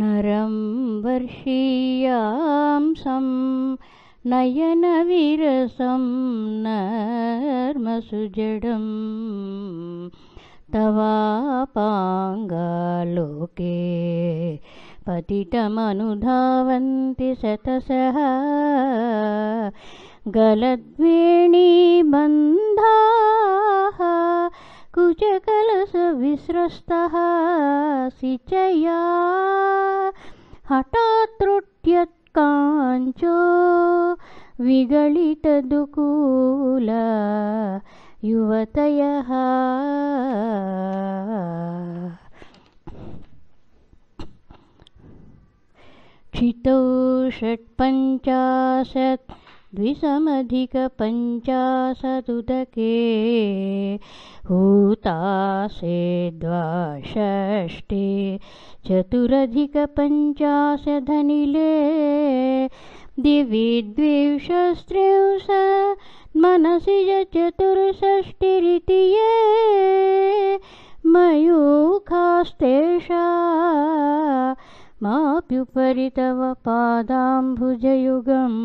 नरं वर्षीयां सं नयनविरसं नर्मसुजडम् तवापाङ्गालोके पतितमनुधावन्ति शतशः गलद्वेणीबन्धाः सिचया सिचया हठात्रुट्यत्काञ्चो क्षितौ षट्पञ्चाशत् द्विसमधिकपञ्चाशदुदके हूतासे द्वाषष्टे चतुरधिकपञ्चाश धनिले दिवि द्विषस्त्रिंश मनसि य चतुर्षष्टिरिति ये मयूखास्तेषा माप्युपरि तव पादाम्भुजयुगम्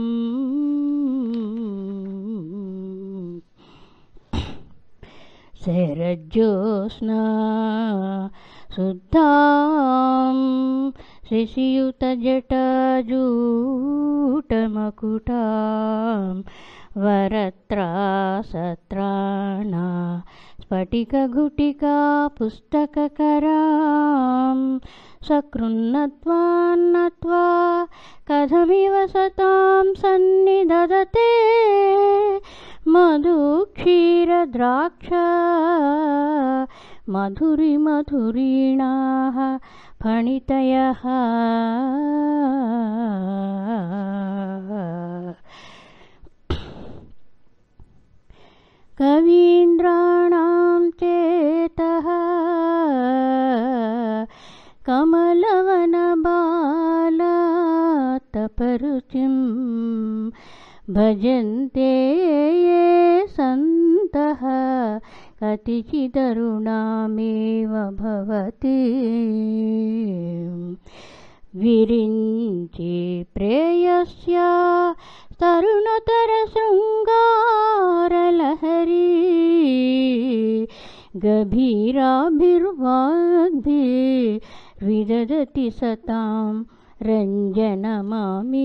శరజ్యోత్స్నా శుద్ధాం శిశియుతజటాజూటమకుటాం వరత్రాసత్రాణా స్ఫటికగుటికా పుస్తకకరాం సకృన్న కథమివ సతాం సన్నిదదతే మధుక్షీ ीरद्राक्षा मधुरिमधुरिणाः फणितयः कवीन्द्राणां चेतः कमलवनबालातपरुचिं भजन्ते ये सन्ति कतिचिदरुणामेव भवति विरिञ्चि प्रेयस्य तरुणतरशृङ्गारलहरी गभीराभिर्वाद्भिः विदधति सतां रञ्जनमामी